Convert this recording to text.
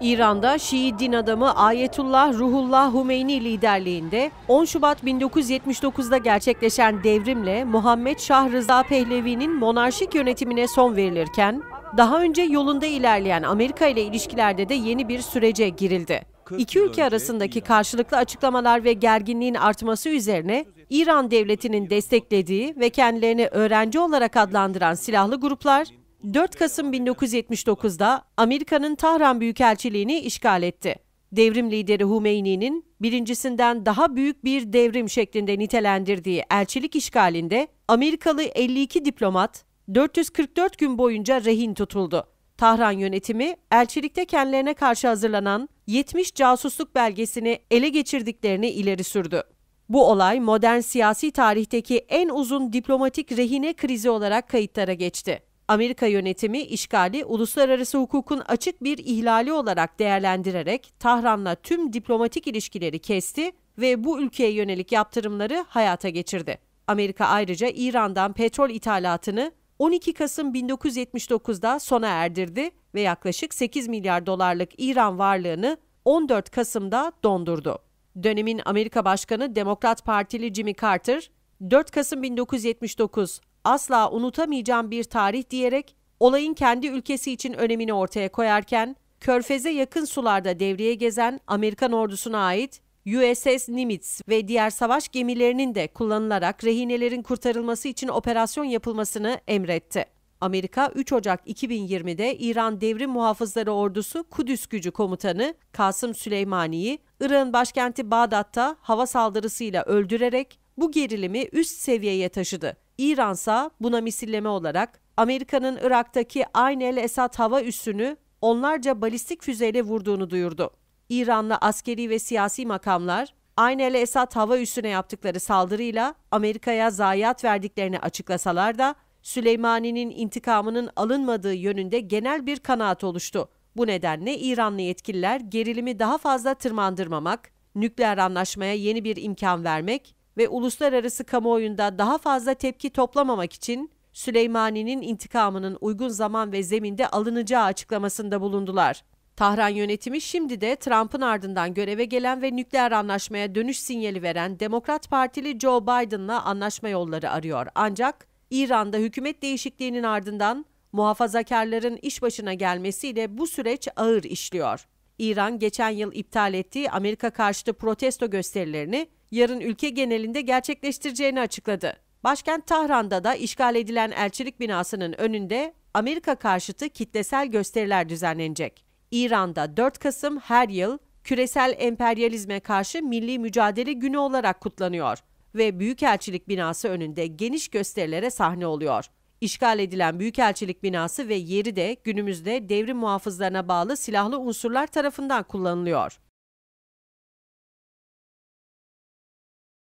İran'da Şii din adamı Ayetullah Ruhullah Humeyni liderliğinde 10 Şubat 1979'da gerçekleşen devrimle Muhammed Şah Rıza Pehlevi'nin monarşik yönetimine son verilirken, daha önce yolunda ilerleyen Amerika ile ilişkilerde de yeni bir sürece girildi. İki ülke arasındaki karşılıklı açıklamalar ve gerginliğin artması üzerine İran devletinin desteklediği ve kendilerini öğrenci olarak adlandıran silahlı gruplar 4 Kasım 1979'da Amerika'nın Tahran Büyükelçiliğini işgal etti. Devrim lideri Hümeyni'nin birincisinden daha büyük bir devrim şeklinde nitelendirdiği elçilik işgalinde Amerikalı 52 diplomat 444 gün boyunca rehin tutuldu. Tahran yönetimi elçilikte kendilerine karşı hazırlanan 70 casusluk belgesini ele geçirdiklerini ileri sürdü. Bu olay modern siyasi tarihteki en uzun diplomatik rehine krizi olarak kayıtlara geçti. Amerika yönetimi işgali uluslararası hukukun açık bir ihlali olarak değerlendirerek Tahran'la tüm diplomatik ilişkileri kesti ve bu ülkeye yönelik yaptırımları hayata geçirdi. Amerika ayrıca İran'dan petrol ithalatını 12 Kasım 1979'da sona erdirdi ve yaklaşık 8 milyar dolarlık İran varlığını 14 Kasım'da dondurdu. Dönemin Amerika Başkanı Demokrat Partili Jimmy Carter, 4 Kasım 1979 asla unutamayacağım bir tarih diyerek olayın kendi ülkesi için önemini ortaya koyarken Körfez'e yakın sularda devreye gezen Amerikan ordusuna ait USS Nimitz ve diğer savaş gemilerinin de kullanılarak rehinelerin kurtarılması için operasyon yapılmasını emretti. Amerika 3 Ocak 2020'de İran Devrim Muhafızları Ordusu Kudüs Gücü Komutanı Kasım Süleymani'yi Irak'ın başkenti Bağdat'ta hava saldırısıyla öldürerek bu gerilimi üst seviyeye taşıdı İransa buna misilleme olarak Amerika'nın Irak'taki Ayn el Esad hava üssünü onlarca balistik füzeyle vurduğunu duyurdu. İranlı askeri ve siyasi makamlar Ayn el Esad hava üssüne yaptıkları saldırıyla Amerika'ya zayiat verdiklerini açıklasalar da Süleymani'nin intikamının alınmadığı yönünde genel bir kanaat oluştu. Bu nedenle İranlı yetkililer gerilimi daha fazla tırmandırmamak, nükleer anlaşmaya yeni bir imkan vermek ve uluslararası kamuoyunda daha fazla tepki toplamamak için Süleymani'nin intikamının uygun zaman ve zeminde alınacağı açıklamasında bulundular. Tahran yönetimi şimdi de Trump'ın ardından göreve gelen ve nükleer anlaşmaya dönüş sinyali veren Demokrat Partili Joe Biden'la anlaşma yolları arıyor. Ancak İran'da hükümet değişikliğinin ardından muhafazakarların iş başına gelmesiyle bu süreç ağır işliyor. İran geçen yıl iptal ettiği Amerika karşıtı protesto gösterilerini yarın ülke genelinde gerçekleştireceğini açıkladı. Başkent Tahran'da da işgal edilen elçilik binasının önünde Amerika karşıtı kitlesel gösteriler düzenlenecek. İran'da 4 Kasım her yıl küresel emperyalizme karşı milli mücadele günü olarak kutlanıyor ve Büyükelçilik binası önünde geniş gösterilere sahne oluyor. İşgal edilen Büyükelçilik binası ve yeri de günümüzde devrim muhafızlarına bağlı silahlı unsurlar tarafından kullanılıyor.